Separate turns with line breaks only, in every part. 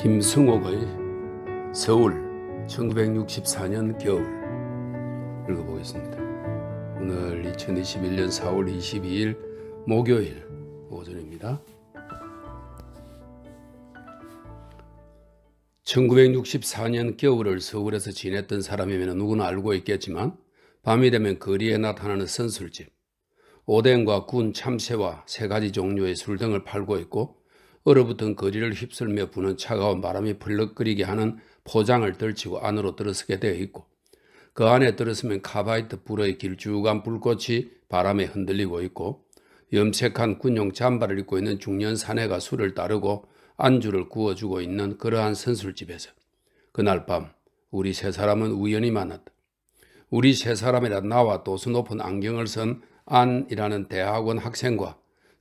김승옥의 서울 1964년 겨울 읽어보겠습니다. 오늘 2021년 4월 22일 목요일 오전입니다. 1964년 겨울을 서울에서 지냈던 사람이면 누구나 알고 있겠지만 밤이 되면 거리에 나타나는 선술집, 오뎅과 군 참새와 세 가지 종류의 술 등을 팔고 있고 얼어붙은 거리를 휩쓸며 부는 차가운 바람이 벌럭거리게 하는 포장을 떨치고 안으로 들어서게 되어 있고 그 안에 들어서면 카바이트 불의 길쭉한 불꽃이 바람에 흔들리고 있고 염색한 군용 잠바를 입고 있는 중년 사내가 술을 따르고 안주를 구워주고 있는 그러한 선술집에서 그날 밤 우리 세 사람은 우연히 만났다. 우리 세 사람이란 나와 도수 높은 안경을 쓴 안이라는 대학원 학생과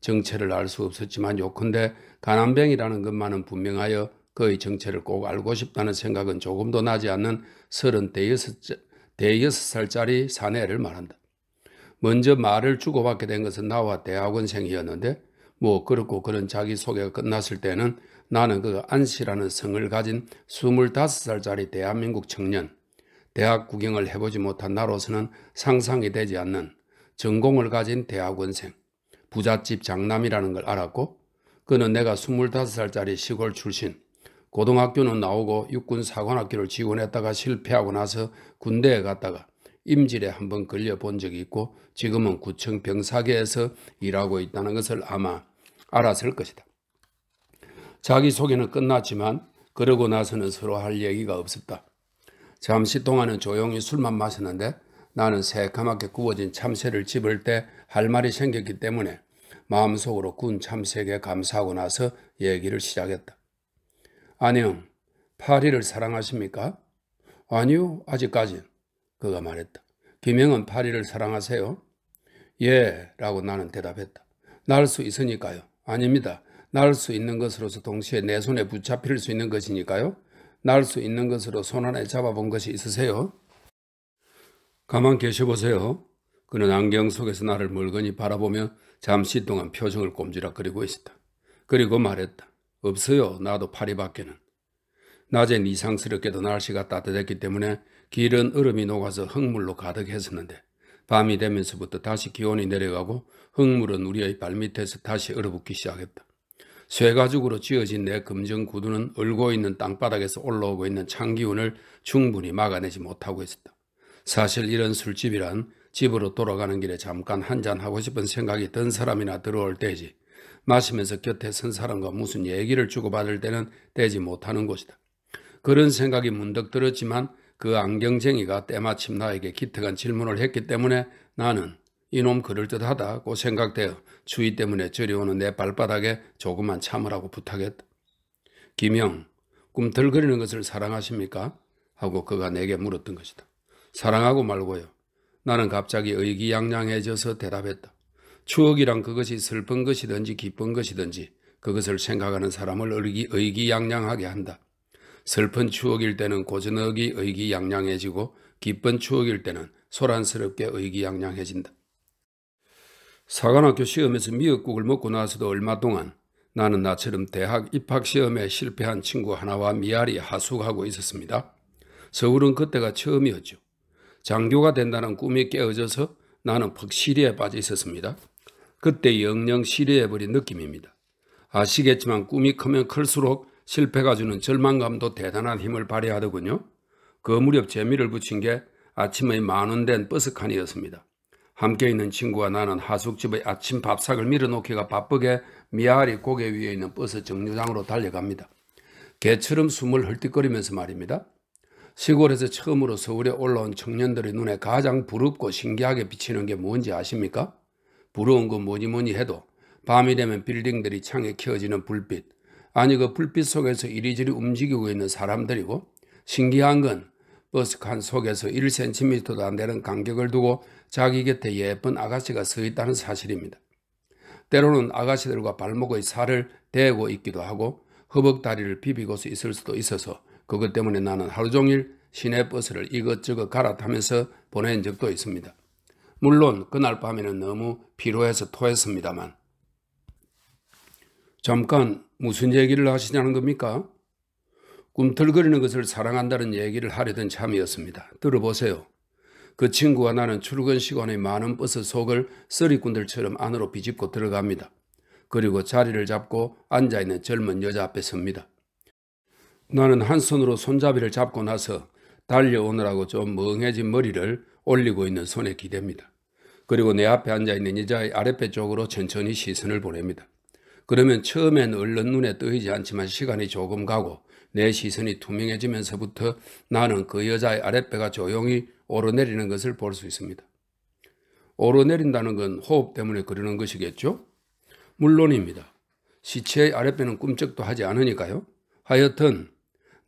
정체를 알 수 없었지만 요컨대 가난병이라는 것만은 분명하여 그의 정체를 꼭 알고 싶다는 생각은 조금도 나지 않는 36살짜리 사내를 말한다. 먼저 말을 주고받게 된 것은 나와 대학원생이었는데 뭐 그렇고 그런 자기소개가 끝났을 때는 나는 그 안씨라는 성을 가진 25살짜리 대한민국 청년, 대학 구경을 해보지 못한 나로서는 상상이 되지 않는 전공을 가진 대학원생, 부잣집 장남이라는 걸 알았고 그는 내가 25살짜리 시골 출신 고등학교는 나오고 육군 사관학교를 지원했다가 실패하고 나서 군대에 갔다가 임질에 한번 걸려본 적이 있고 지금은 구청 병사계에서 일하고 있다는 것을 아마 알았을 것이다. 자기소개는 끝났지만 그러고 나서는 서로 할 얘기가 없었다. 잠시 동안은 조용히 술만 마셨는데 나는 새까맣게 구워진 참새를 집을 때할 말이 생겼기 때문에 마음속으로 군 참새에게 감사하고 나서 얘기를 시작했다. 안녕, 파리를 사랑하십니까? 아니요, 아직까지. 그가 말했다. 김영은 파리를 사랑하세요? 예, 라고 나는 대답했다. 날 수 있으니까요. 아닙니다. 날 수 있는 것으로서 동시에 내 손에 붙잡힐 수 있는 것이니까요. 날 수 있는 것으로 손 안에 잡아본 것이 있으세요? 가만 계셔보세요. 그는 안경 속에서 나를 물건히 바라보며 잠시 동안 표정을 꼼지락거리고 있었다. 그리고 말했다. 없어요. 나도 파리밖에는. 낮엔 이상스럽게도 날씨가 따뜻했기 때문에 길은 얼음이 녹아서 흙물로 가득했었는데 밤이 되면서부터 다시 기온이 내려가고 흙물은 우리의 발밑에서 다시 얼어붙기 시작했다. 쇠가죽으로 지어진 내 금정 구두는 얼고 있는 땅바닥에서 올라오고 있는 찬기운을 충분히 막아내지 못하고 있었다. 사실 이런 술집이란 집으로 돌아가는 길에 잠깐 한잔하고 싶은 생각이 든 사람이나 들어올 때지 마시면서 곁에 선 사람과 무슨 얘기를 주고받을 때는 되지 못하는 곳이다. 그런 생각이 문득 들었지만 그 안경쟁이가 때마침 나에게 기특한 질문을 했기 때문에 나는 이놈 그럴듯하다고 생각되어 추위 때문에 저리오는내 발바닥에 조금만 참으라고 부탁했다. 김영, 꿈틀거리는 것을 사랑하십니까? 하고 그가 내게 물었던 것이다. 사랑하고 말고요. 나는 갑자기 의기양양해져서 대답했다. 추억이란 그것이 슬픈 것이든지 기쁜 것이든지 그것을 생각하는 사람을 의기, 의기양양하게 한다. 슬픈 추억일 때는 고즈넉이 의기양양해지고 기쁜 추억일 때는 소란스럽게 의기양양해진다. 사관학교 시험에서 미역국을 먹고 나서도 얼마 동안 나는 나처럼 대학 입학시험에 실패한 친구 하나와 미아리 하숙하고 있었습니다. 서울은 그때가 처음이었죠. 장교가 된다는 꿈이 깨어져서 나는 퍽 시리에 빠져 있었습니다. 그때 영영 시리해버린 느낌입니다. 아시겠지만 꿈이 크면 클수록 실패가 주는 절망감도 대단한 힘을 발휘하더군요. 그 무렵 재미를 붙인 게 아침의 만원된 버스칸이었습니다. 함께 있는 친구와 나는 하숙집의 아침 밥상을 밀어놓기가 바쁘게 미아리 고개 위에 있는 버스 정류장으로 달려갑니다. 개처럼 숨을 헐떡거리면서 말입니다. 시골에서 처음으로 서울에 올라온 청년들의 눈에 가장 부럽고 신기하게 비치는 게 뭔지 아십니까? 부러운 건 뭐니 뭐니 해도 밤이 되면 빌딩들이 창에 켜지는 불빛 아니 그 불빛 속에서 이리저리 움직이고 있는 사람들이고 신기한 건 버스 칸 속에서 1cm도 안 되는 간격을 두고 자기 곁에 예쁜 아가씨가 서 있다는 사실입니다. 때로는 아가씨들과 발목의 살을 대고 있기도 하고 허벅다리를 비비고 있을 수도 있어서 그것 때문에 나는 하루 종일 시내버스를 이것저것 갈아타면서 보낸 적도 있습니다. 물론 그날 밤에는 너무 피로해서 토했습니다만. 잠깐 무슨 얘기를 하시냐는 겁니까? 꿈틀거리는 것을 사랑한다는 얘기를 하려던 참이었습니다. 들어보세요. 그 친구와 나는 출근 시간에 많은 버스 속을 쓰리꾼들처럼 안으로 비집고 들어갑니다. 그리고 자리를 잡고 앉아있는 젊은 여자 앞에 섭니다. 나는 한 손으로 손잡이를 잡고 나서 달려오느라고 좀 멍해진 머리를 올리고 있는 손에 기댑니다. 그리고 내 앞에 앉아있는 이자의 아랫배 쪽으로 천천히 시선을 보냅니다. 그러면 처음엔 얼른 눈에 뜨이지 않지만 시간이 조금 가고 내 시선이 투명해지면서부터 나는 그 여자의 아랫배가 조용히 오르내리는 것을 볼 수 있습니다. 오르내린다는 건 호흡 때문에 그러는 것이겠죠? 물론입니다. 시체의 아랫배는 꿈쩍도 하지 않으니까요. 하여튼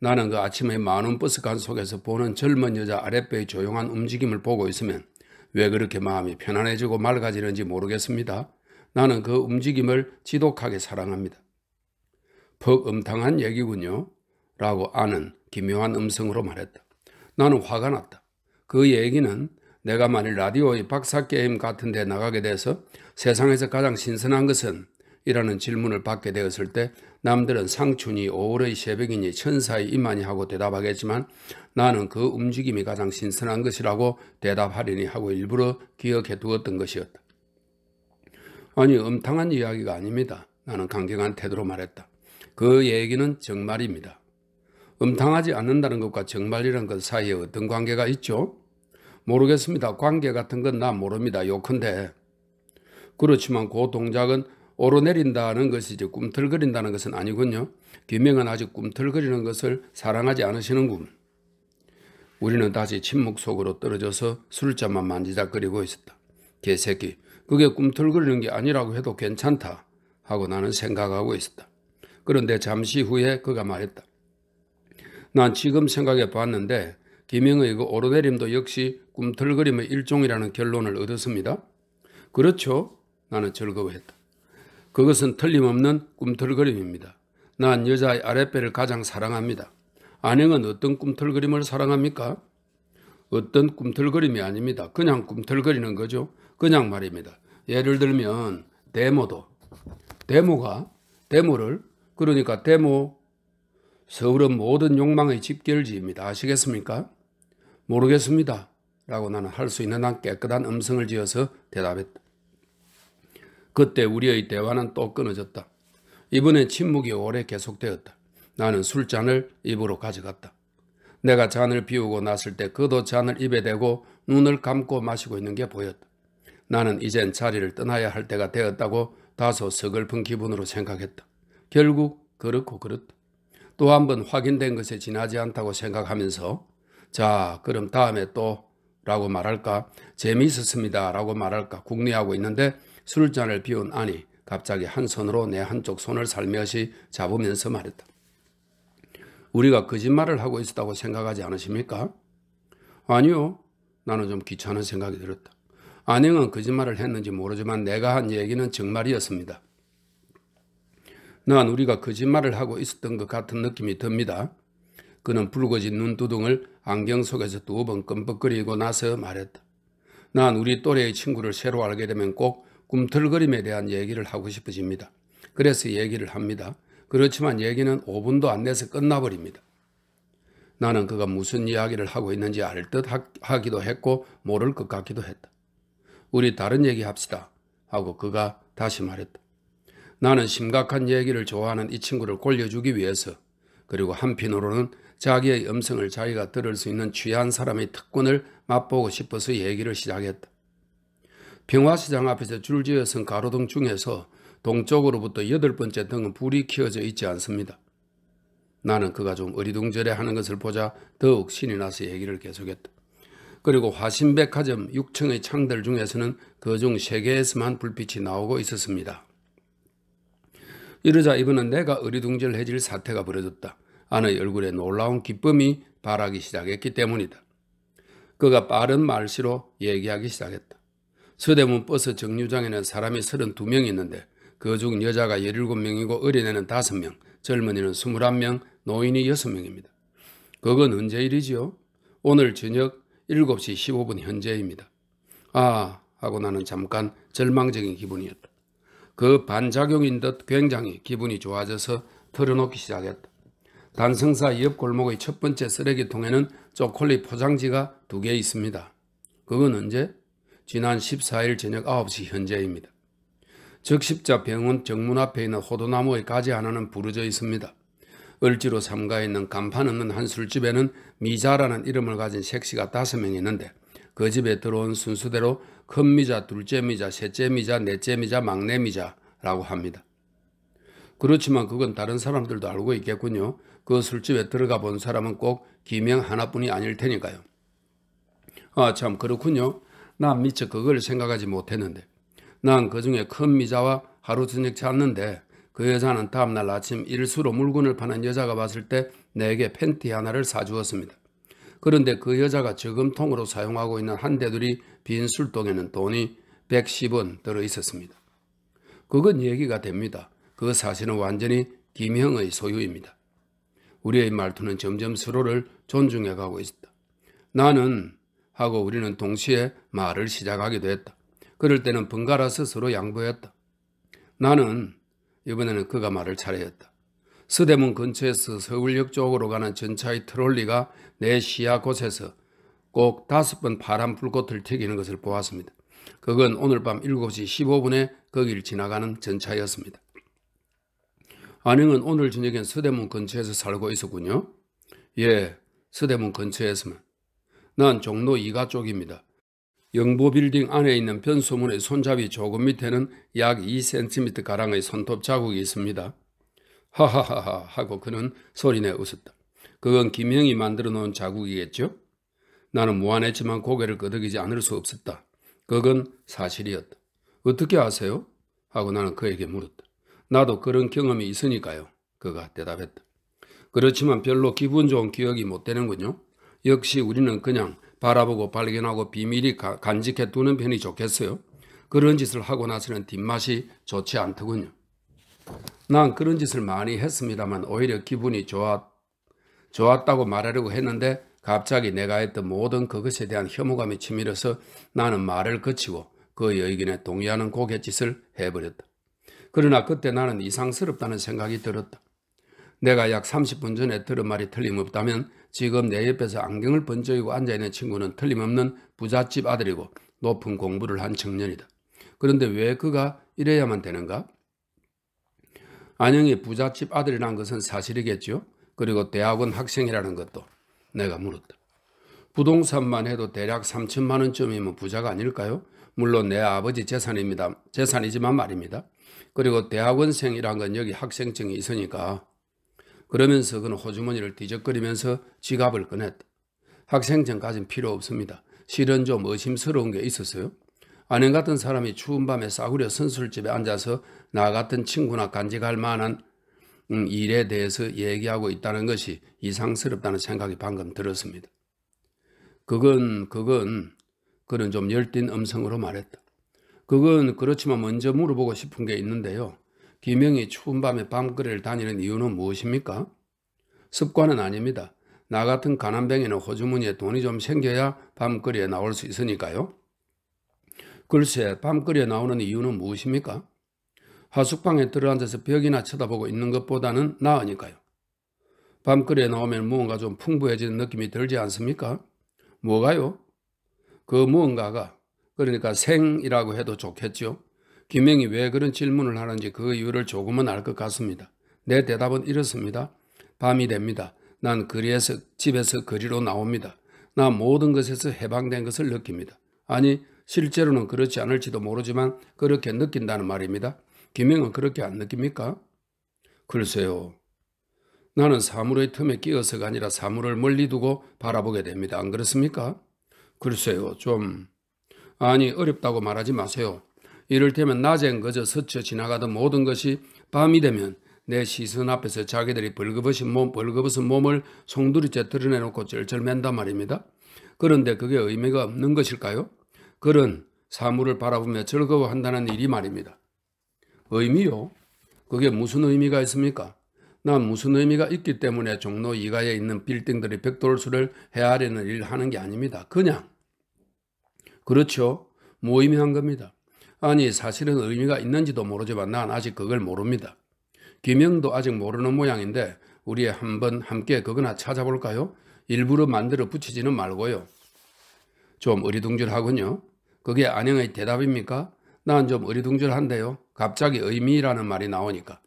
나는 그아침에 많은 버스 간 속에서 보는 젊은 여자 아랫배의 조용한 움직임을 보고 있으면 왜 그렇게 마음이 편안해지고 맑아지는지 모르겠습니다. 나는 그 움직임을 지독하게 사랑합니다. 퍽 음탕한 얘기군요. 라고 아는 기묘한 음성으로 말했다. 나는 화가 났다. 그 얘기는 내가 만일 라디오의 박사게임 같은 데 나가게 돼서 세상에서 가장 신선한 것은 이라는 질문을 받게 되었을 때 남들은 상춘이 5월의 새벽이니 천사의 이만이 하고 대답하겠지만 나는 그 움직임이 가장 신선한 것이라고 대답하리니 하고 일부러 기억해 두었던 것이었다. 아니 음탕한 이야기가 아닙니다. 나는 강경한 태도로 말했다. 그 얘기는 정말입니다. 음탕하지 않는다는 것과 정말이라는 것 사이에 어떤 관계가 있죠? 모르겠습니다. 관계 같은 건 나 모릅니다. 요컨대. 그렇지만 그 동작은 오르내린다는 것이 이 꿈틀거린다는 것은 아니군요. 김명은 아직 꿈틀거리는 것을 사랑하지 않으시는군. 우리는 다시 침묵 속으로 떨어져서 술잔만 만지작거리고 있었다. 개새끼, 그게 꿈틀거리는 게 아니라고 해도 괜찮다 하고 나는 생각하고 있었다. 그런데 잠시 후에 그가 말했다. 난 지금 생각해 봤는데 김영의 그 오르내림도 역시 꿈틀거림의 일종이라는 결론을 얻었습니다. 그렇죠? 나는 즐거워했다. 그것은 틀림없는 꿈틀거림입니다. 난 여자의 아랫배를 가장 사랑합니다. 아내는 어떤 꿈틀거림을 사랑합니까? 어떤 꿈틀거림이 아닙니다. 그냥 꿈틀거리는 거죠. 그냥 말입니다. 예를 들면 데모도 데모가 데모를 그러니까 데모 서울은 모든 욕망의 집결지입니다. 아시겠습니까? 모르겠습니다. 라고 나는 할 수 있는 한 깨끗한 음성을 지어서 대답했다. 그때 우리의 대화는 또 끊어졌다. 이번에 침묵이 오래 계속되었다. 나는 술잔을 입으로 가져갔다. 내가 잔을 비우고 났을 때 그도 잔을 입에 대고 눈을 감고 마시고 있는 게 보였다. 나는 이젠 자리를 떠나야 할 때가 되었다고 다소 서글픈 기분으로 생각했다. 결국 그렇고 그렇다. 또 한 번 확인된 것에 지나지 않다고 생각하면서 자 그럼 다음에 또 라고 말할까 재미있었습니다 라고 말할까 궁리하고 있는데 술잔을 비운 아니 갑자기 한 손으로 내 한쪽 손을 살며시 잡으면서 말했다. 우리가 거짓말을 하고 있었다고 생각하지 않으십니까? 아니요. 나는 좀 귀찮은 생각이 들었다. 안영은 거짓말을 했는지 모르지만 내가 한 얘기는 정말이었습니다. 난 우리가 거짓말을 하고 있었던 것 같은 느낌이 듭니다. 그는 붉어진 눈두둥을 안경 속에서 두 번 끔뻑거리고 나서 말했다. 난 우리 또래의 친구를 새로 알게 되면 꼭 꿈틀거림에 대한 얘기를 하고 싶어집니다. 그래서 얘기를 합니다. 그렇지만 얘기는 5분도 안 내서 끝나버립니다. 나는 그가 무슨 이야기를 하고 있는지 알 듯 하기도 했고 모를 것 같기도 했다. 우리 다른 얘기 합시다. 하고 그가 다시 말했다. 나는 심각한 얘기를 좋아하는 이 친구를 골려주기 위해서 그리고 한편으로는 자기의 음성을 자기가 들을 수 있는 취한 사람의 특권을 맛보고 싶어서 얘기를 시작했다. 평화시장 앞에서 줄지어 선 가로등 중에서 동쪽으로부터 여덟 번째 등은 불이 켜져 있지 않습니다. 나는 그가 좀 어리둥절해 하는 것을 보자 더욱 신이 나서 얘기를 계속했다. 그리고 화신백화점 6층의 창들 중에서는 그 중 3개에서만 불빛이 나오고 있었습니다. 이러자 이번은 내가 어리둥절해질 사태가 벌어졌다. 아내의 얼굴에 놀라운 기쁨이 바라기 시작했기 때문이다. 그가 빠른 말씨로 얘기하기 시작했다. 서대문 버스 정류장에는 사람이 32명이 있는데 그 중 여자가 17명이고 어린애는 5명, 젊은이는 21명, 노인이 6명입니다. 그건 언제 일이지요? 오늘 저녁 7시 15분 현재입니다. 아 하고 나는 잠깐 절망적인 기분이었다. 그 반작용인 듯 굉장히 기분이 좋아져서 털어놓기 시작했다. 단성사 옆 골목의 첫 번째 쓰레기통에는 초콜릿 포장지가 두 개 있습니다. 그건 언제? 지난 14일 저녁 9시 현재입니다. 적십자 병원 정문 앞에 있는 호도나무의 가지 하나는 부러져 있습니다. 을지로 삼가에 있는 간판 없는 한 술집에는 미자라는 이름을 가진 색시가 다섯 명 있는데 그 집에 들어온 순서대로 큰 미자, 둘째 미자, 셋째 미자, 넷째 미자, 막내 미자라고 합니다. 그렇지만 그건 다른 사람들도 알고 있겠군요. 그 술집에 들어가 본 사람은 꼭 기명 하나뿐이 아닐 테니까요. 아 참 그렇군요. 난 미처 그걸 생각하지 못했는데 난 그중에 큰 미자와 하루 저녁 잤는데 그 여자는 다음날 아침 일수로 물건을 파는 여자가 봤을때 내게 팬티 하나를 사주었습니다. 그런데 그 여자가 저금통으로 사용하고 있는 한대들이빈술동에는 돈이 110원 들어 있었습니다. 그건 얘기가 됩니다. 그 사실은 완전히 김형의 소유입니다. 우리의 말투는 점점 서로를 존중해 가고 있다. 나는 하고 우리는 동시에 말을 시작하기도 했다. 그럴 때는 번갈아스스로 양보했다. 나는 이번에는 그가 말을 차례했다. 서대문 근처에서 서울역 쪽으로 가는 전차의 트롤리가 내 시야 곳에서 꼭 다섯 번 파란 불꽃을 튀기는 것을 보았습니다. 그건 오늘 밤 7시 15분에 거길 지나가는 전차였습니다. 안행은 오늘 저녁엔 서대문 근처에서 살고 있었군요. 예, 서대문 근처에서만. 난 종로 2가 쪽입니다. 영보빌딩 안에 있는 변소문의 손잡이 조금 밑에는 약 2cm가량의 손톱 자국이 있습니다. 하하하하 하고 그는 소리내 웃었다. 그건 김영이 만들어 놓은 자국이겠죠? 나는 무안했지만 고개를 끄덕이지 않을 수 없었다. 그건 사실이었다. 어떻게 아세요? 하고 나는 그에게 물었다. 나도 그런 경험이 있으니까요. 그가 대답했다. 그렇지만 별로 기분 좋은 기억이 못 되는군요. 역시 우리는 그냥 바라보고 발견하고 비밀이 간직해 두는 편이 좋겠어요. 그런 짓을 하고 나서는 뒷맛이 좋지 않더군요. 난 그런 짓을 많이 했습니다만 오히려 기분이 좋았, 좋았다고 말하려고 했는데 갑자기 내가 했던 모든 그것에 대한 혐오감이 치밀어서 나는 말을 거치고그 의견에 동의하는 고갯짓을 해버렸다. 그러나 그때 나는 이상스럽다는 생각이 들었다. 내가 약 30분 전에 들은 말이 틀림없다면 지금 내 옆에서 안경을 번쩍이고 앉아있는 친구는 틀림없는 부잣집 아들이고 높은 공부를 한 청년이다. 그런데 왜 그가 이래야만 되는가? 안영이 부잣집 아들이란 것은 사실이겠죠 그리고 대학원 학생이라는 것도 내가 물었다. 부동산만 해도 대략 3천만 원쯤이면 부자가 아닐까요? 물론 내 아버지 재산입니다. 재산이지만 말입니다. 그리고 대학원생이란 건 여기 학생증이 있으니까 그러면서 그는 호주머니를 뒤적거리면서 지갑을 꺼냈다. 학생 증까진 필요 없습니다. 실은 좀 의심스러운 게 있었어요. 아는 같은 사람이 추운 밤에 싸구려 선술집에 앉아서 나 같은 친구나 간직할 만한 음, 일에 대해서 얘기하고 있다는 것이 이상스럽다는 생각이 방금 들었습니다. 그건 그건 그는 좀 열띤 음성으로 말했다. 그건 그렇지만 먼저 물어보고 싶은 게 있는데요. 김영이 추운 밤에 밤거리를 다니는 이유는 무엇입니까? 습관은 아닙니다. 나 같은 가난뱅이는 호주머니에 돈이 좀 생겨야 밤거리에 나올 수 있으니까요. 글쎄, 밤거리에 나오는 이유는 무엇입니까? 하숙방에 들어앉아서 벽이나 쳐다보고 있는 것보다는 나으니까요. 밤거리에 나오면 무언가 좀 풍부해지는 느낌이 들지 않습니까? 뭐가요? 그 무언가가, 그러니까 생이라고 해도 좋겠죠. 김영이왜 그런 질문을 하는지 그 이유를 조금은 알 것 같습니다. 내 대답은 이렇습니다. 밤이 됩니다. 난그리에서 집에서 그리로 나옵니다. 나 모든 것에서 해방된 것을 느낍니다. 아니, 실제로는 그렇지 않을지도 모르지만 그렇게 느낀다는 말입니다. 김영은 그렇게 안 느낍니까? 글쎄요. 나는 사물의 틈에 끼어서가 아니라 사물을 멀리 두고 바라보게 됩니다. 안 그렇습니까? 글쎄요, 좀. 아니, 어렵다고 말하지 마세요. 이를테면 낮엔 그저 스쳐 지나가던 모든 것이 밤이 되면 내 시선 앞에서 자기들이 벌거벗은 몸, 벌거벗은 몸을 송두리째 드러내놓고 절절맨단 말입니다. 그런데 그게 의미가 없는 것일까요? 그런 사물을 바라보며 즐거워한다는 일이 말입니다. 의미요? 그게 무슨 의미가 있습니까? 난 무슨 의미가 있기 때문에 종로 이가에 있는 빌딩들의 벽돌수를 헤아리는 일을 하는 게 아닙니다. 그냥. 그렇죠. 무의미한 겁니다. 아니 사실은 의미가 있는지도 모르지만 난 아직 그걸 모릅니다. 김영도 아직 모르는 모양인데 우리 한번 함께 그거나 찾아볼까요? 일부러 만들어 붙이지는 말고요. 좀 어리둥절하군요. 그게 안영의 대답입니까? 난 좀 어리둥절한데요. 갑자기 의미라는 말이 나오니까.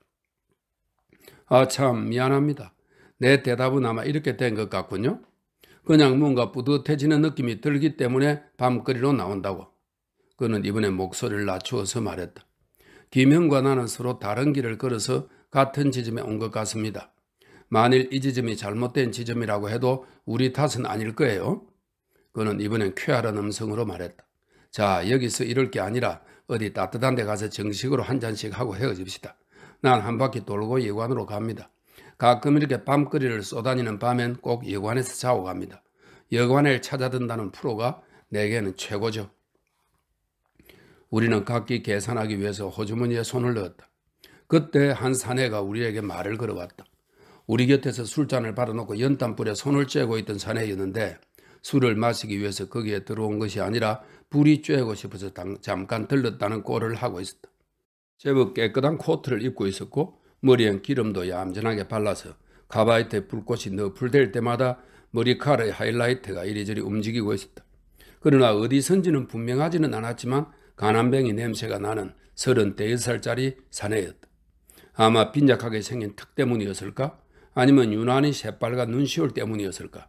아 참 미안합니다. 내 대답은 아마 이렇게 된 것 같군요. 그냥 뭔가 뿌듯해지는 느낌이 들기 때문에 밤거리로 나온다고. 그는 이번에 목소리를 낮추어서 말했다. 김형과 나는 서로 다른 길을 걸어서 같은 지점에 온 것 같습니다. 만일 이 지점이 잘못된 지점이라고 해도 우리 탓은 아닐 거예요. 그는 이번엔 쾌활한 음성으로 말했다. 자, 여기서 이럴 게 아니라 어디 따뜻한 데 가서 정식으로 한 잔씩 하고 헤어집시다. 난 한 바퀴 돌고 예관으로 갑니다. 가끔 이렇게 밤거리를 쏘다니는 밤엔 꼭 여관에서 자고 갑니다. 여관을 찾아든다는 프로가 내게는 최고죠. 우리는 각기 계산하기 위해서 호주머니에 손을 넣었다. 그때 한 사내가 우리에게 말을 걸어왔다. 우리 곁에서 술잔을 받아놓고 연탄불에 손을 쬐고 있던 사내였는데 술을 마시기 위해서 거기에 들어온 것이 아니라 불이 쬐고 싶어서 잠깐 들렀다는 꼴을 하고 있었다. 제법 깨끗한 코트를 입고 있었고 머리엔 기름도 얌전하게 발라서 가바이트에 불꽃이 너풀될 때마다 머리카락의 하이라이트가 이리저리 움직이고 있었다. 그러나 어디선지는 분명하지는 않았지만 가난뱅이 냄새가 나는 34살짜리 사내였다. 아마 빈약하게 생긴 턱 때문이었을까? 아니면 유난히 새빨간 눈시울 때문이었을까?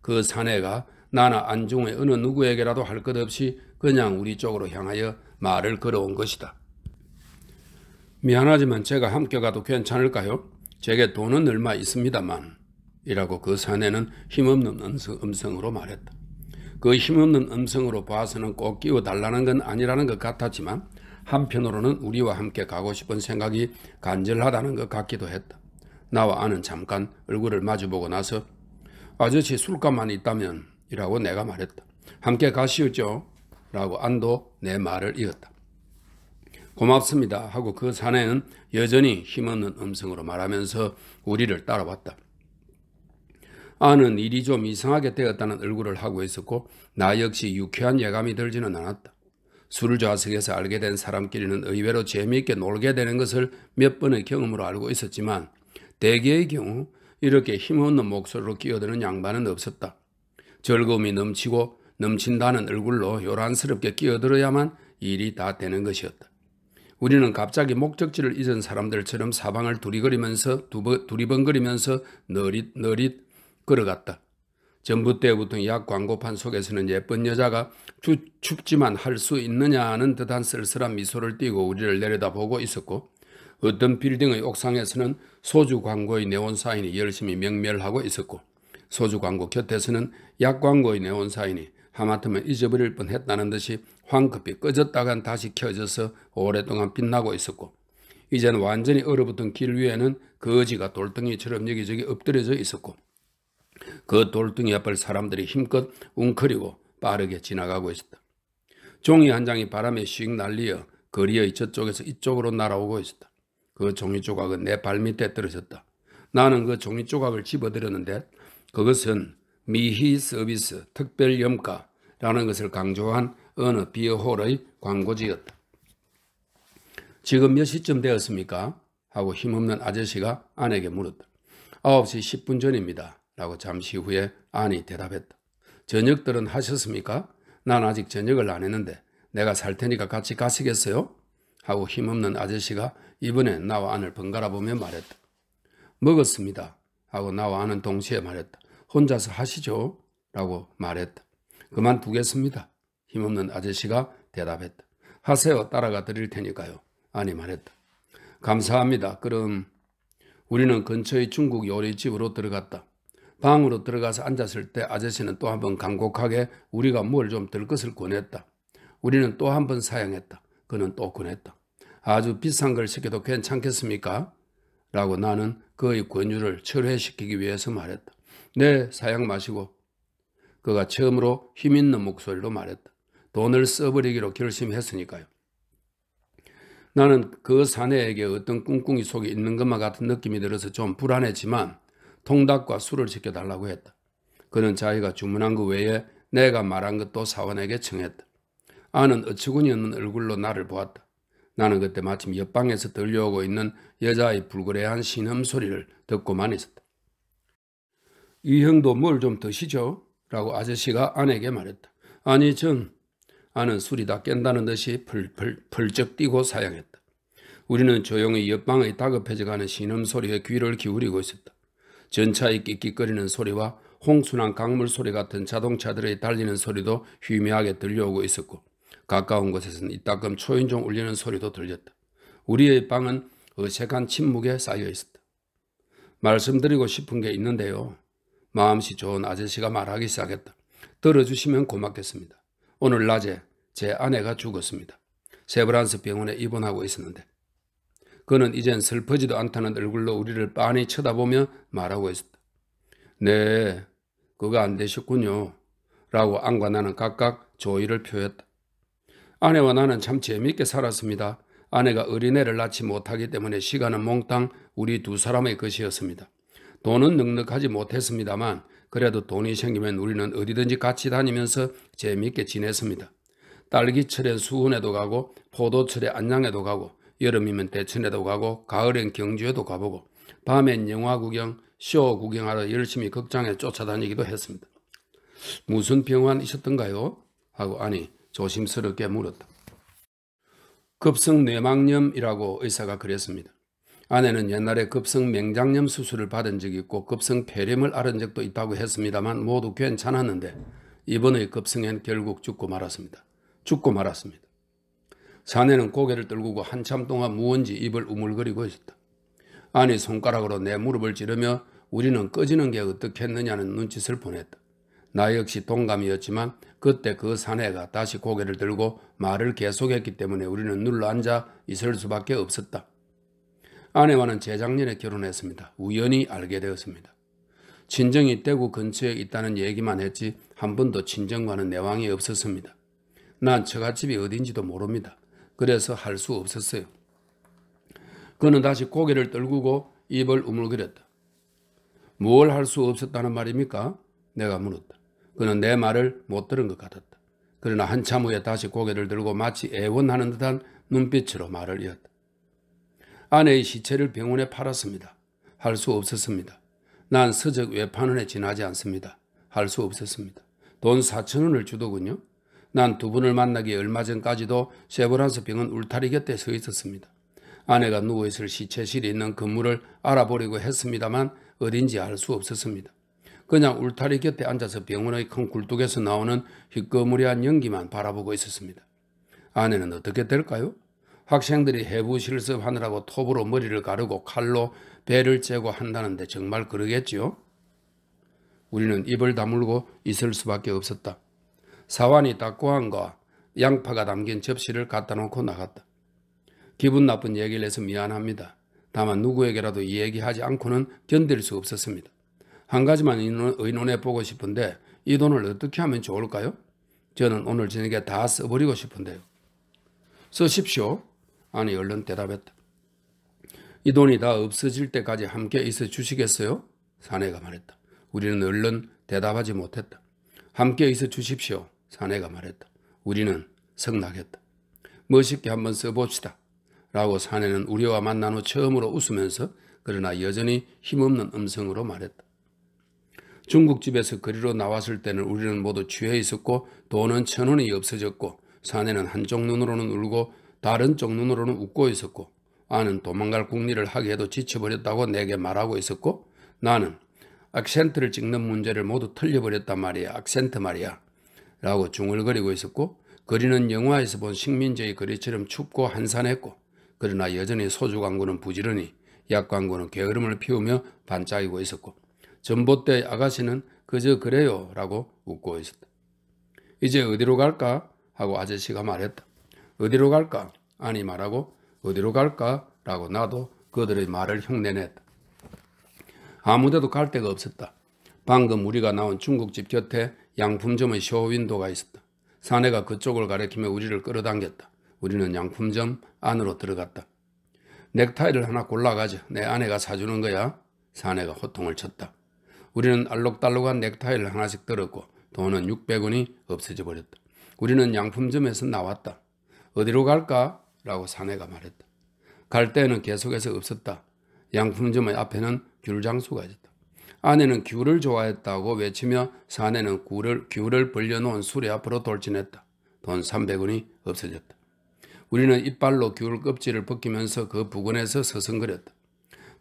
그 사내가 나나 안중의 어느 누구에게라도 할 것 없이 그냥 우리 쪽으로 향하여 말을 걸어온 것이다. 미안하지만 제가 함께 가도 괜찮을까요? 제게 돈은 얼마 있습니다만. 이라고 그 사내는 힘없는 음성으로 말했다. 그 힘없는 음성으로 봐서는 꼭 끼워달라는 건 아니라는 것 같았지만 한편으로는 우리와 함께 가고 싶은 생각이 간절하다는 것 같기도 했다. 나와 아는 잠깐 얼굴을 마주보고 나서 아저씨 술값만 있다면 이라고 내가 말했다. 함께 가시오죠? 라고 안도 내 말을 이었다. 고맙습니다 하고 그 사내는 여전히 힘없는 음성으로 말하면서 우리를 따라왔다. 아는 일이 좀 이상하게 되었다는 얼굴을 하고 있었고 나 역시 유쾌한 예감이 들지는 않았다. 술을 좌석에서 알게 된 사람끼리는 의외로 재미있게 놀게 되는 것을 몇 번의 경험으로 알고 있었지만 대개의 경우 이렇게 힘없는 목소리로 끼어드는 양반은 없었다. 즐거움이 넘치고 넘친다는 얼굴로 요란스럽게 끼어들어야만 일이 다 되는 것이었다. 우리는 갑자기 목적지를 잊은 사람들처럼 사방을 두리거리면서 두 두리번거리면서 너릿너릿 걸어갔다. 전부 때부터 약 광고판 속에서는 예쁜 여자가 주, 춥지만 할 수 있느냐는 듯한 쓸쓸한 미소를 띠고 우리를 내려다보고 있었고 어떤 빌딩의 옥상에서는 소주 광고의 네온 사인이 열심히 명멸하고 있었고 소주 광고 곁에서는 약 광고의 네온 사인이 하마터면 잊어버릴 뻔했다는 듯이 황급히 꺼졌다간 다시 켜져서 오랫동안 빛나고 있었고 이젠 완전히 얼어붙은 길 위에는 거지가 돌덩이처럼 여기저기 엎드려져 있었고 그 돌덩이 앞을 사람들이 힘껏 웅크리고 빠르게 지나가고 있었다. 종이 한 장이 바람에 씩 날리어 거리의 저쪽에서 이쪽으로 날아오고 있었다. 그 종이 조각은 내 발밑에 떨어졌다. 나는 그 종이 조각을 집어들었는데 그것은 미희 서비스 특별 염가라는 것을 강조한 어느 비어홀의 광고지였다. 지금 몇 시쯤 되었습니까? 하고 힘없는 아저씨가 아내에게 물었다. 9시 10분 전입니다. 라고 잠시 후에 아니 대답했다. 저녁들은 하셨습니까? 난 아직 저녁을 안 했는데 내가 살 테니까 같이 가시겠어요? 하고 힘없는 아저씨가 이번에 나와 안을 번갈아 보며 말했다. 먹었습니다. 하고 나와 안은 동시에 말했다. 혼자서 하시죠? 라고 말했다. 그만두겠습니다. 힘없는 아저씨가 대답했다. 하세요. 따라가 드릴 테니까요. 아니 말했다. 감사합니다. 그럼 우리는 근처의 중국 요리집으로 들어갔다. 방으로 들어가서 앉았을 때 아저씨는 또 한 번 간곡하게 우리가 뭘 좀 들 것을 권했다. 우리는 또 한 번 사양했다. 그는 또 권했다. 아주 비싼 걸 시켜도 괜찮겠습니까? 라고 나는 그의 권유를 철회시키기 위해서 말했다. 네, 사양 마시고. 그가 처음으로 힘있는 목소리로 말했다. 돈을 써버리기로 결심했으니까요. 나는 그 사내에게 어떤 꿍꿍이 속에 있는 것만 같은 느낌이 들어서 좀 불안했지만 통닭과 술을 시켜달라고 했다. 그는 자기가 주문한 그 외에 내가 말한 것도 사원에게 청했다. 아는 어처구니 없는 얼굴로 나를 보았다. 나는 그때 마침 옆방에서 들려오고 있는 여자의 불그레한 신음 소리를 듣고만 있었다. 이 형도 뭘 좀 드시죠? 라고 아저씨가 아내에게 말했다. 아니 전 아는 술이 다 깬다는 듯이 펄펄 펄쩍 뛰고 사양했다. 우리는 조용히 옆방의 다급해져가는 신음 소리에 귀를 기울이고 있었다. 전차의 끽끽거리는 소리와 홍수난 강물 소리 같은 자동차들의 달리는 소리도 희미하게 들려오고 있었고 가까운 곳에서는 이따금 초인종 울리는 소리도 들렸다. 우리의 방은 어색한 침묵에 쌓여 있었다. 말씀드리고 싶은 게 있는데요. 마음씨 좋은 아저씨가 말하기 시작했다. 들어주시면 고맙겠습니다. 오늘 낮에 제 아내가 죽었습니다. 세브란스 병원에 입원하고 있었는데 그는 이젠 슬퍼지도 않다는 얼굴로 우리를 빤히 쳐다보며 말하고 있었다. 네, 그거 안 되셨군요. 라고 안과 나는 각각 조의를 표했다. 아내와 나는 참 재미있게 살았습니다. 아내가 어린애를 낳지 못하기 때문에 시간은 몽땅 우리 두 사람의 것이었습니다. 돈은 능넉하지 못했습니다만 그래도 돈이 생기면 우리는 어디든지 같이 다니면서 재미있게 지냈습니다. 딸기철에 수원에도 가고 포도철에 안양에도 가고 여름이면 대천에도 가고 가을엔 경주에도 가보고 밤엔 영화 구경, 쇼 구경하러 열심히 극장에 쫓아다니기도 했습니다. 무슨 병환 이셨던가요 하고 아니 조심스럽게 물었다. 급성 뇌망염이라고 의사가 그랬습니다. 아내는 옛날에 급성 맹장염 수술을 받은 적이 있고 급성 폐렴을 앓은 적도 있다고 했습니다만 모두 괜찮았는데 이번의 급성엔 결국 죽고 말았습니다. 죽고 말았습니다. 자네는 고개를 떨구고 한참 동안 무언지 입을 우물거리고 있었다. 아니 손가락으로 내 무릎을 찌르며 우리는 꺼지는 게 어떻겠느냐는 눈짓을 보냈다. 나 역시 동감이었지만 그때 그 사내가 다시 고개를 들고 말을 계속했기 때문에 우리는 눌러앉아 있을 수밖에 없었다. 아내와는 재작년에 결혼했습니다. 우연히 알게 되었습니다. 친정이 대구 근처에 있다는 얘기만 했지 한 번도 친정과는 내왕이 없었습니다. 난 처갓집이 어딘지도 모릅니다. 그래서 할 수 없었어요. 그는 다시 고개를 떨구고 입을 우물거렸다. 뭘 할 수 없었다는 말입니까? 내가 물었다. 그는 내 말을 못 들은 것 같았다. 그러나 한참 후에 다시 고개를 들고 마치 애원하는 듯한 눈빛으로 말을 이었다. 아내의 시체를 병원에 팔았습니다. 할 수 없었습니다. 난 서적 외판원에 지나지 않습니다. 할 수 없었습니다. 돈 4천 원을 주더군요. 난두 분을 만나기 얼마 전까지도 세브란스 병은 울타리 곁에 서 있었습니다. 아내가 누워있을 시체실이 있는 건물을 알아보려고 했습니다만 어딘지 알 수 없었습니다. 그냥 울타리 곁에 앉아서 병원의 큰 굴뚝에서 나오는 희끄무리한 연기만 바라보고 있었습니다. 아내는 어떻게 될까요? 학생들이 해부 실습하느라고 톱으로 머리를 가르고 칼로 배를 째고 한다는데 정말 그러겠지요? 우리는 입을 다물고 있을 수밖에 없었다. 사환이 닭고한과 양파가 담긴 접시를 갖다 놓고 나갔다. 기분 나쁜 얘기를 해서 미안합니다. 다만 누구에게라도 이 얘기하지 않고는 견딜 수 없었습니다. 한 가지만 의논해 보고 싶은데 이 돈을 어떻게 하면 좋을까요? 저는 오늘 저녁에 다 써버리고 싶은데요. 쓰십시오. 아니 얼른 대답했다. 이 돈이 다 없어질 때까지 함께 있어 주시겠어요? 사내가 말했다. 우리는 얼른 대답하지 못했다. 함께 있어 주십시오. 사내가 말했다. 우리는 성나겠다. 멋있게 한번 써봅시다. 라고 사내는 우리와 만난 후 처음으로 웃으면서 그러나 여전히 힘없는 음성으로 말했다. 중국집에서 거리로 나왔을 때는 우리는 모두 취해 있었고 돈은 천 원이 없어졌고 사내는 한쪽 눈으로는 울고 다른 쪽 눈으로는 웃고 있었고 아는 도망갈 궁리를 하기에도 지쳐버렸다고 내게 말하고 있었고 나는 악센트를 찍는 문제를 모두 틀려버렸단 말이야. 악센트 말이야. 라고 중얼거리고 있었고 거리는 영화에서 본 식민지의 거리처럼 춥고 한산했고 그러나 여전히 소주 광고는 부지런히 약 광고는 게으름을 피우며 반짝이고 있었고 전봇대 아가씨는 그저 그래요 라고 웃고 있었다. 이제 어디로 갈까? 하고 아저씨가 말했다. 어디로 갈까? 아니 말하고 어디로 갈까? 라고 나도 그들의 말을 흉내냈다. 아무데도 갈 데가 없었다. 방금 우리가 나온 중국집 곁에 양품점의 쇼윈도가 있었다. 사내가 그쪽을 가리키며 우리를 끌어당겼다. 우리는 양품점 안으로 들어갔다. 넥타이를 하나 골라가자. 내 아내가 사주는 거야. 사내가 호통을 쳤다. 우리는 알록달록한 넥타이를 하나씩 들었고 돈은 600원이 없어져 버렸다. 우리는 양품점에서 나왔다. 어디로 갈까? 라고 사내가 말했다. 갈 때는 계속해서 없었다. 양품점의 앞에는 귤장수가 있었다. 아내는 귤을 좋아했다고 외치며 사내는 귤을 규를 벌려놓은 수레 앞으로 돌진했다. 돈 300원이 없어졌다. 우리는 이빨로 귤 껍질을 벗기면서 그 부근에서 서성거렸다.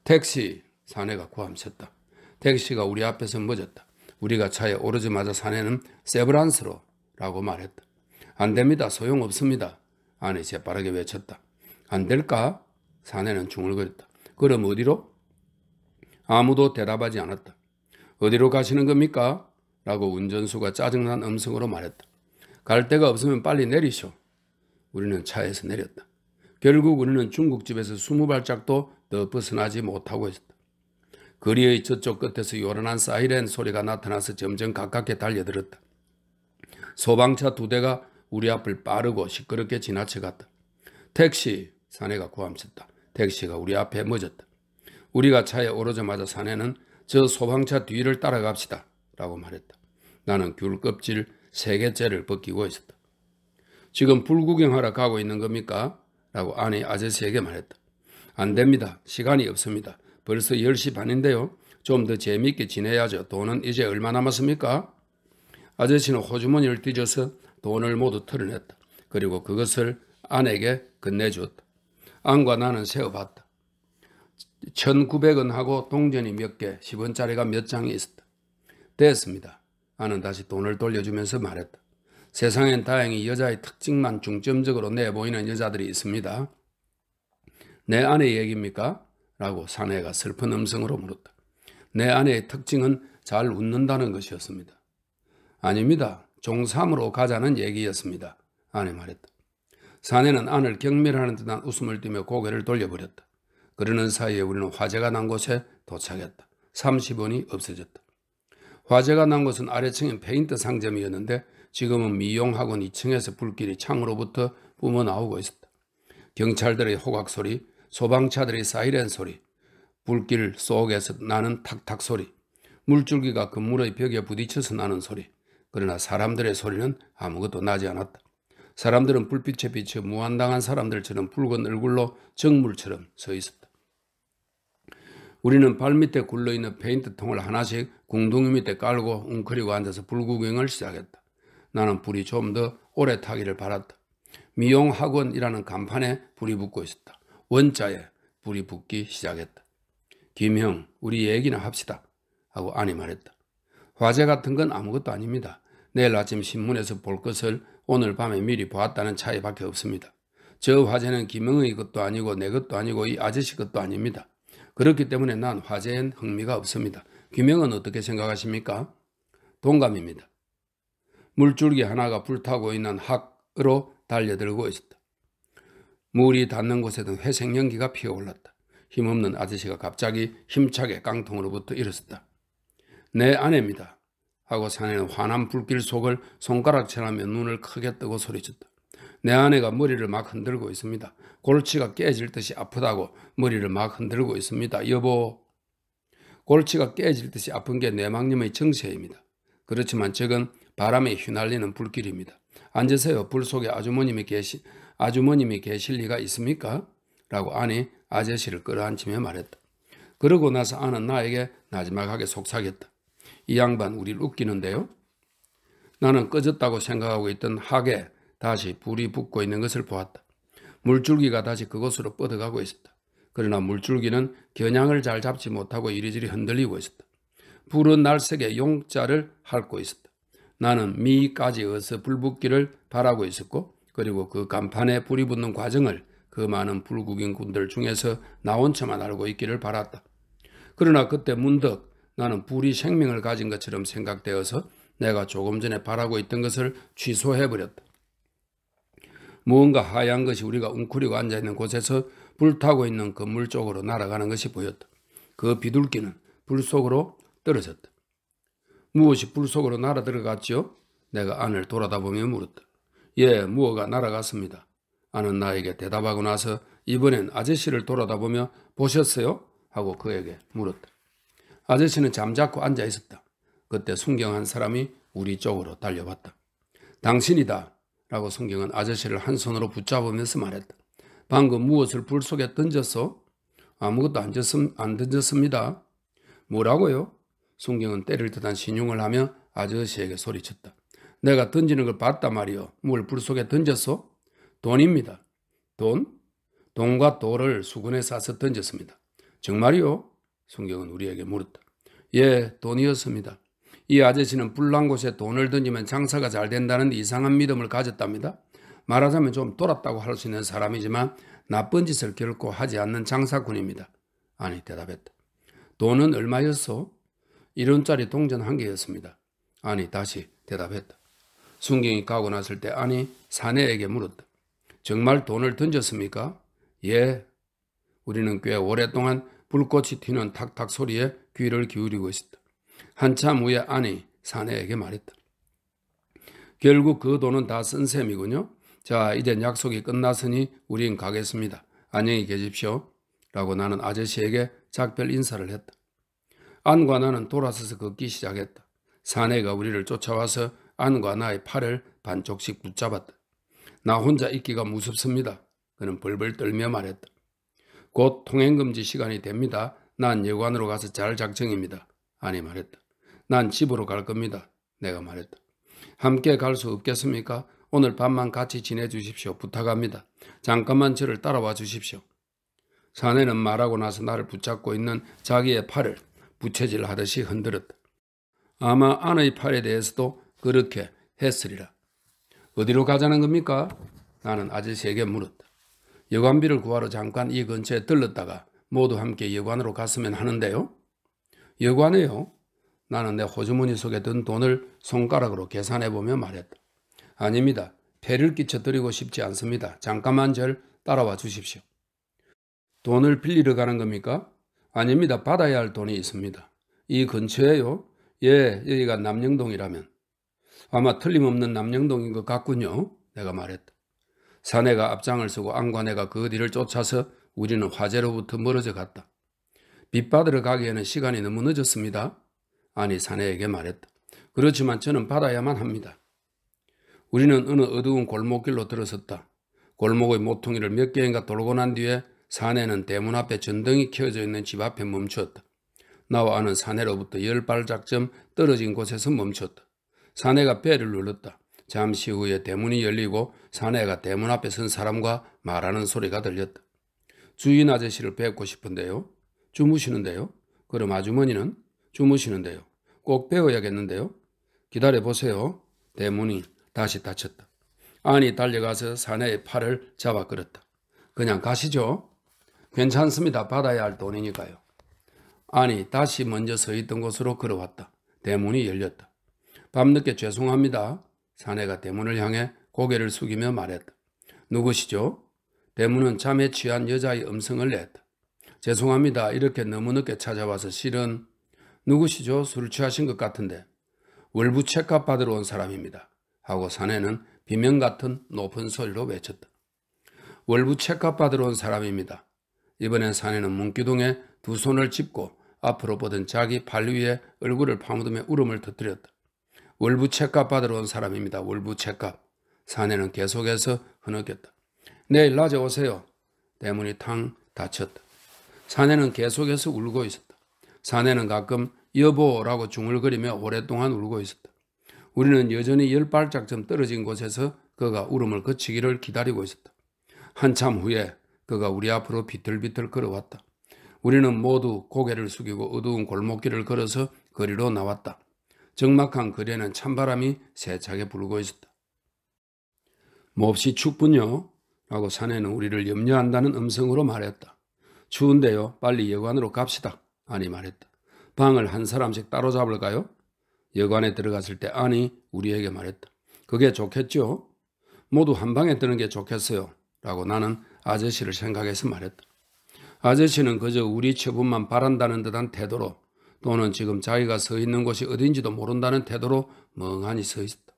택시! 사내가 고함쳤다. 택시가 우리 앞에서 멎었다. 우리가 차에 오르자마자 사내는 세브란스로 라고 말했다. 안됩니다. 소용없습니다. 아내 재빠르게 외쳤다. 안될까? 사내는 중얼거렸다. 그럼 어디로? 아무도 대답하지 않았다. 어디로 가시는 겁니까? 라고 운전수가 짜증난 음성으로 말했다. 갈 데가 없으면 빨리 내리쇼. 우리는 차에서 내렸다. 결국 우리는 중국집에서 스무 발짝도 더 벗어나지 못하고 있었다. 거리의 저쪽 끝에서 요란한 사이렌 소리가 나타나서 점점 가깝게 달려들었다. 소방차 두 대가 우리 앞을 빠르고 시끄럽게 지나쳐갔다. 택시, 사내가 고함쳤다. 택시가 우리 앞에 멎었다. 우리가 차에 오르자마자 사내는 저 소방차 뒤를 따라갑시다. 라고 말했다. 나는 귤 껍질 세 개째를 벗기고 있었다. 지금 불구경하러 가고 있는 겁니까? 라고 아내 아저씨에게 말했다. 안 됩니다. 시간이 없습니다. 벌써 10시 반인데요. 좀 더 재미있게 지내야죠. 돈은 이제 얼마 남았습니까? 아저씨는 호주머니를 뒤져서 돈을 모두 털어냈다. 그리고 그것을 아내에게 건네주었다. 안과 나는 세어봤다. 1,900원하고 동전이 몇 개, 10원짜리가 몇 장이 있었다. 됐습니다. 아는 다시 돈을 돌려주면서 말했다. 세상엔 다행히 여자의 특징만 중점적으로 내보이는 여자들이 있습니다. 내 아내 얘기입니까? 라고 사내가 슬픈 음성으로 물었다. 내 아내의 특징은 잘 웃는다는 것이었습니다. 아닙니다. 종삼으로 가자는 얘기였습니다. 아내 말했다. 사내는 아내를 경멸하는 듯한 웃음을 띠며 고개를 돌려버렸다. 그러는 사이에 우리는 화재가 난 곳에 도착했다. 30원이 없어졌다. 화재가 난 곳은 아래층인 페인트 상점이었는데 지금은 미용학원 2층에서 불길이 창으로부터 뿜어나오고 있었다. 경찰들의 호각소리, 소방차들의 사이렌 소리, 불길 속에서 나는 탁탁 소리, 물줄기가 건물의 벽에 부딪혀서 나는 소리, 그러나 사람들의 소리는 아무것도 나지 않았다. 사람들은 불빛에 비쳐 무한당한 사람들처럼 붉은 얼굴로 정물처럼 서 있었다. 우리는 발밑에 굴러있는 페인트통을 하나씩 궁둥이 밑에 깔고 웅크리고 앉아서 불구경을 시작했다. 나는 불이 좀 더 오래 타기를 바랐다. 미용학원이라는 간판에 불이 붙고 있었다. 원자에 불이 붙기 시작했다. 김형, 우리 얘기나 합시다. 하고 아니 말했다. 화재 같은 건 아무것도 아닙니다. 내일 아침 신문에서 볼 것을 오늘 밤에 미리 보았다는 차이밖에 없습니다. 저 화재는 김형의 것도 아니고 내 것도 아니고 이 아저씨 것도 아닙니다. 그렇기 때문에 난 화제엔 흥미가 없습니다. 김영은 어떻게 생각하십니까? 동감입니다. 물줄기 하나가 불타고 있는 학으로 달려들고 있었다. 물이 닿는 곳에든 회색 연기가 피어올랐다. 힘없는 아저씨가 갑자기 힘차게 깡통으로부터 일어섰다. 내 아내입니다. 하고 사내는 환한 불길 속을 손가락질하며 눈을 크게 뜨고 소리쳤다. 내 아내가 머리를 막 흔들고 있습니다. 골치가 깨질 듯이 아프다고 머리를 막 흔들고 있습니다. 여보, 골치가 깨질 듯이 아픈 게 뇌망염의 증세입니다. 그렇지만 저건 바람에 휘날리는 불길입니다. 앉으세요. 불 속에 아주머님이 계시, 아주머님이 계실 리가 있습니까? 라고 아니 아저씨를 끌어안치며 말했다. 그러고 나서 아는 나에게 나지막하게 속삭였다. 이 양반 우리를 웃기는데요? 나는 꺼졌다고 생각하고 있던 하계 다시 불이 붙고 있는 것을 보았다. 물줄기가 다시 그곳으로 뻗어가고 있었다. 그러나 물줄기는 겨냥을 잘 잡지 못하고 이리저리 흔들리고 있었다. 불은 날색의 용자를 핥고 있었다. 나는 미까지 어서 불붙기를 바라고 있었고 그리고 그 간판에 불이 붙는 과정을 그 많은 불국인군들 중에서 나 혼자만 알고 있기를 바랐다. 그러나 그때 문득 나는 불이 생명을 가진 것처럼 생각되어서 내가 조금 전에 바라고 있던 것을 취소해버렸다. 무언가 하얀 것이 우리가 웅크리고 앉아있는 곳에서 불타고 있는 건물 그 쪽으로 날아가는 것이 보였다. 그 비둘기는 불 속으로 떨어졌다. 무엇이 불 속으로 날아 들어갔지요? 내가 안을 돌아다보며 물었다. 예, 무어가 날아갔습니다. 아는 나에게 대답하고 나서 이번엔 아저씨를 돌아다보며 보셨어요? 하고 그에게 물었다. 아저씨는 잠자코 앉아 있었다. 그때 순경한 사람이 우리 쪽으로 달려왔다. 당신이다. 라고 성경은 아저씨를 한 손으로 붙잡으면서 말했다. 방금 무엇을 불 속에 던져서 아무것도 안, 졌음, 안 던졌습니다. 뭐라고요? 성경은 때를 듯한 신용을 하며 아저씨에게 소리쳤다. 내가 던지는 걸 봤단 말이요. 뭘 불 속에 던져서? 돈입니다. 돈? 돈과 돌을 수건에 싸서 던졌습니다. 정말이요? 성경은 우리에게 물었다. 예, 돈이었습니다. 이 아저씨는 불난 곳에 돈을 던지면 장사가 잘 된다는 이상한 믿음을 가졌답니다. 말하자면 좀 돌았다고 할 수 있는 사람이지만 나쁜 짓을 결코 하지 않는 장사꾼입니다. 아니 대답했다. 돈은 얼마였소? 1원짜리 동전 한 개였습니다. 아니 다시 대답했다. 순경이 가고 났을 때 아니 사내에게 물었다. 정말 돈을 던졌습니까? 예. 우리는 꽤 오랫동안 불꽃이 튀는 탁탁 소리에 귀를 기울이고 있었다. 한참 후에 아니 사내에게 말했다. 결국 그 돈은 다 쓴 셈이군요. 자, 이젠 약속이 끝났으니 우린 가겠습니다. 안녕히 계십시오. 라고 나는 아저씨에게 작별 인사를 했다. 안과 나는 돌아서서 걷기 시작했다. 사내가 우리를 쫓아와서 안과 나의 팔을 반쪽씩 붙잡았다. 나 혼자 있기가 무섭습니다. 그는 벌벌 떨며 말했다. 곧 통행금지 시간이 됩니다. 난 여관으로 가서 잘 작정입니다. 아니 말했다. 난 집으로 갈 겁니다. 내가 말했다. 함께 갈 수 없겠습니까? 오늘 밤만 같이 지내 주십시오. 부탁합니다. 잠깐만 저를 따라와 주십시오. 사내는 말하고 나서 나를 붙잡고 있는 자기의 팔을 부채질하듯이 흔들었다. 아마 아내의 팔에 대해서도 그렇게 했으리라. 어디로 가자는 겁니까? 나는 아저씨에게 물었다. 여관비를 구하러 잠깐 이 근처에 들렀다가 모두 함께 여관으로 갔으면 하는데요. 여관에요? 나는 내 호주머니 속에 든 돈을 손가락으로 계산해 보며 말했다. 아닙니다. 폐를 끼쳐드리고 싶지 않습니다. 잠깐만 절 따라와 주십시오. 돈을 빌리러 가는 겁니까? 아닙니다. 받아야 할 돈이 있습니다. 이 근처에요? 예, 여기가 남영동이라면. 아마 틀림없는 남영동인 것 같군요. 내가 말했다. 사내가 앞장을 서고 안관애가 그 뒤를 쫓아서 우리는 화재로부터 멀어져 갔다. 빚 받으러 가기에는 시간이 너무 늦었습니다. 아니 사내에게 말했다. 그렇지만 저는 받아야만 합니다. 우리는 어느 어두운 골목길로 들어섰다. 골목의 모퉁이를 몇 개인가 돌고 난 뒤에 사내는 대문 앞에 전등이 켜져 있는 집 앞에 멈추었다. 나와 아는 사내로부터 열발작쯤 떨어진 곳에서 멈췄다. 사내가 배를 눌렀다. 잠시 후에 대문이 열리고 사내가 대문 앞에 선 사람과 말하는 소리가 들렸다. 주인 아저씨를 뵙고 싶은데요. 주무시는데요. 그럼 아주머니는 주무시는데요. 꼭 배워야겠는데요. 기다려 보세요. 대문이 다시 닫혔다. 안이 달려가서 사내의 팔을 잡아 끌었다. 그냥 가시죠. 괜찮습니다. 받아야 할 돈이니까요. 안이 다시 먼저 서 있던 곳으로 걸어왔다. 대문이 열렸다. 밤늦게 죄송합니다. 사내가 대문을 향해 고개를 숙이며 말했다. 누구시죠? 대문은 잠에 취한 여자의 음성을 냈다. 죄송합니다. 이렇게 너무 늦게 찾아와서 실은 누구시죠? 술 취하신 것 같은데. 월부 체값 받으러 온 사람입니다. 하고 사내는 비명 같은 높은 소리로 외쳤다. 월부 체값 받으러 온 사람입니다. 이번엔 사내는 문기둥에 두 손을 짚고 앞으로 보던 자기 발 위에 얼굴을 파묻으며 울음을 터뜨렸다. 월부 체값 받으러 온 사람입니다. 월부 체값 사내는 계속해서 흐느꼈다. 내일 낮에 오세요. 대문이 탕 닫혔다. 사내는 계속해서 울고 있었다. 사내는 가끔 여보라고 중얼거리며 오랫동안 울고 있었다. 우리는 여전히 열 발짝쯤 떨어진 곳에서 그가 울음을 그치기를 기다리고 있었다. 한참 후에 그가 우리 앞으로 비틀비틀 걸어왔다. 우리는 모두 고개를 숙이고 어두운 골목길을 걸어서 거리로 나왔다. 적막한 거리에는 찬바람이 세차게 불고 있었다. 몹시 뭐 춥군요. 라고 사내는 우리를 염려한다는 음성으로 말했다. 추운데요. 빨리 여관으로 갑시다. 아니 말했다. 방을 한 사람씩 따로 잡을까요? 여관에 들어갔을 때 아니 우리에게 말했다. 그게 좋겠죠? 모두 한 방에 뜨는 게 좋겠어요. 라고 나는 아저씨를 생각해서 말했다. 아저씨는 그저 우리 처분만 바란다는 듯한 태도로 또는 지금 자기가 서 있는 곳이 어딘지도 모른다는 태도로 멍하니 서 있었다.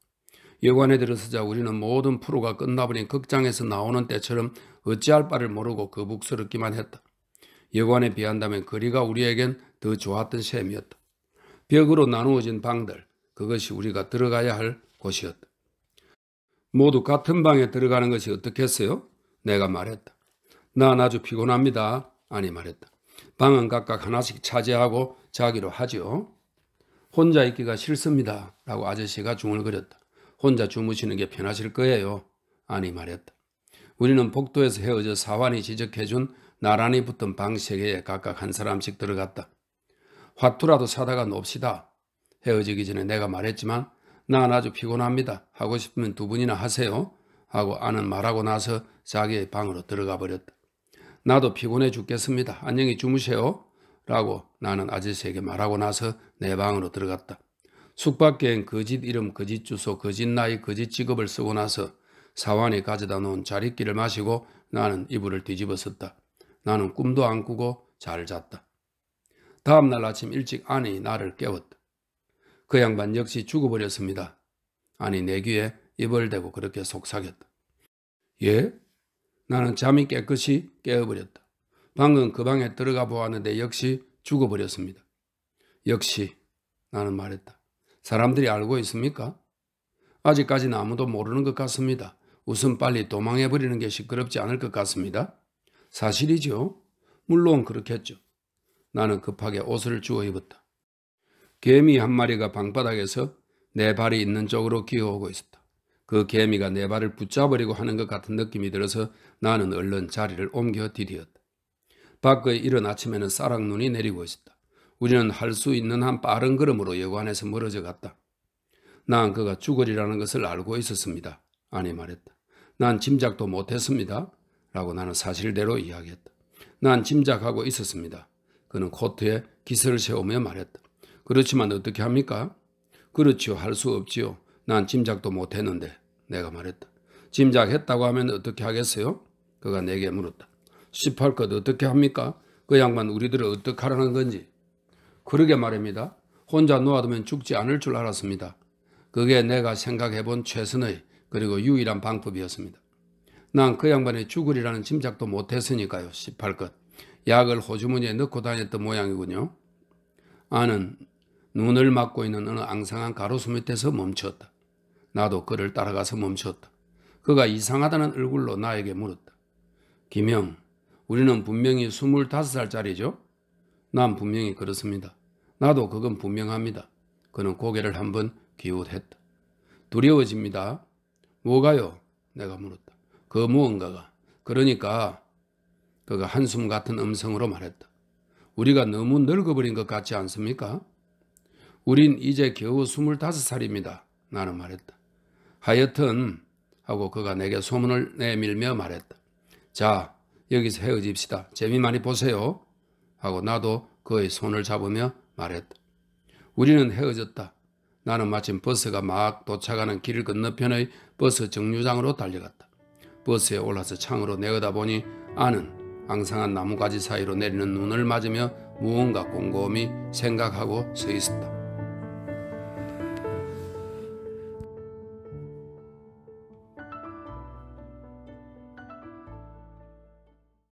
여관에 들어서자 우리는 모든 프로가 끝나버린 극장에서 나오는 때처럼 어찌할 바를 모르고 거북스럽기만 했다. 여관에 비한다면 거리가 우리에겐 더 좋았던 셈이었다. 벽으로 나누어진 방들, 그것이 우리가 들어가야 할 곳이었다. 모두 같은 방에 들어가는 것이 어떻겠어요? 내가 말했다. 난 아주 피곤합니다. 아니 말했다. 방은 각각 하나씩 차지하고 자기로 하지요. 혼자 있기가 싫습니다. 라고 아저씨가 중얼거렸다. 혼자 주무시는 게 편하실 거예요. 아니 말했다. 우리는 복도에서 헤어져 사환이 지적해준 나란히 붙은 방 세 개에 각각 한 사람씩 들어갔다. 화투라도 사다가 놉시다. 헤어지기 전에 내가 말했지만 난 아주 피곤합니다. 하고 싶으면 두 분이나 하세요. 하고 아는 말하고 나서 자기의 방으로 들어가 버렸다. 나도 피곤해 죽겠습니다. 안녕히 주무세요. 라고 나는 아저씨에게 말하고 나서 내 방으로 들어갔다. 숙박계엔 거짓 이름, 거짓 주소, 거짓 나이, 거짓 직업을 쓰고 나서 사환이 가져다 놓은 자리끼를 마시고 나는 이불을 뒤집어 썼다. 나는 꿈도 안 꾸고 잘 잤다. 다음날 아침 일찍 아니 나를 깨웠다. 그 양반 역시 죽어버렸습니다. 아니 내 귀에 입을 대고 그렇게 속삭였다. 예? 나는 잠이 깨끗이 깨어버렸다. 방금 그 방에 들어가 보았는데 역시 죽어버렸습니다. 역시 나는 말했다. 사람들이 알고 있습니까? 아직까지는 아무도 모르는 것 같습니다. 우선 빨리 도망해버리는 게 시끄럽지 않을 것 같습니다. 사실이죠. 물론 그렇겠죠. 나는 급하게 옷을 주워 입었다. 개미 한 마리가 방바닥에서 내 발이 있는 쪽으로 기어오고 있었다. 그 개미가 내 발을 붙잡으려고 하는 것 같은 느낌이 들어서 나는 얼른 자리를 옮겨 디디었다. 밖의 이른 아침에는 싸락눈이 내리고 있었다. 우리는 할 수 있는 한 빠른 걸음으로 여관에서 멀어져 갔다. 난 그가 죽으리라는 것을 알고 있었습니다. 아니 말했다. 난 짐작도 못했습니다. 라고 나는 사실대로 이야기했다. 난 짐작하고 있었습니다. 그는 코트에 기세를 세우며 말했다. 그렇지만 어떻게 합니까? 그렇지요. 할 수 없지요. 난 짐작도 못했는데 내가 말했다. 짐작했다고 하면 어떻게 하겠어요? 그가 내게 물었다. 18컷 어떻게 합니까? 그 양반 우리들을 어떻게 하라는 건지. 그러게 말입니다. 혼자 놓아두면 죽지 않을 줄 알았습니다. 그게 내가 생각해본 최선의 그리고 유일한 방법이었습니다. 난그 양반의 죽으리라는 짐작도 못했으니까요. 18끝. 약을 호주머니에 넣고 다녔던 모양이군요. 아는 눈을 막고 있는 어느 앙상한 가로수 밑에서 멈췄다. 나도 그를 따라가서 멈췄다. 그가 이상하다는 얼굴로 나에게 물었다. 김영, 우리는 분명히 25살짜리죠? 난 분명히 그렇습니다. 나도 그건 분명합니다. 그는 고개를 한번 기웃했다. 두려워집니다. 뭐가요? 내가 물었다. 그 무언가가. 그러니까 그가 한숨 같은 음성으로 말했다. 우리가 너무 늙어버린 것 같지 않습니까? 우린 이제 겨우 25살입니다. 나는 말했다. 하여튼 하고 그가 내게 소문을 내밀며 말했다. 자, 여기서 헤어집시다. 재미 많이 보세요. 하고 나도 그의 손을 잡으며 말했다. 우리는 헤어졌다. 나는 마침 버스가 막 도착하는 길 건너편의 버스 정류장으로 달려갔다. 버스에 올라서 창으로 내려다보니 아는 앙상한 나뭇가지 사이로 내리는 눈을 맞으며 무언가 꼼꼼히 생각하고 서 있었다.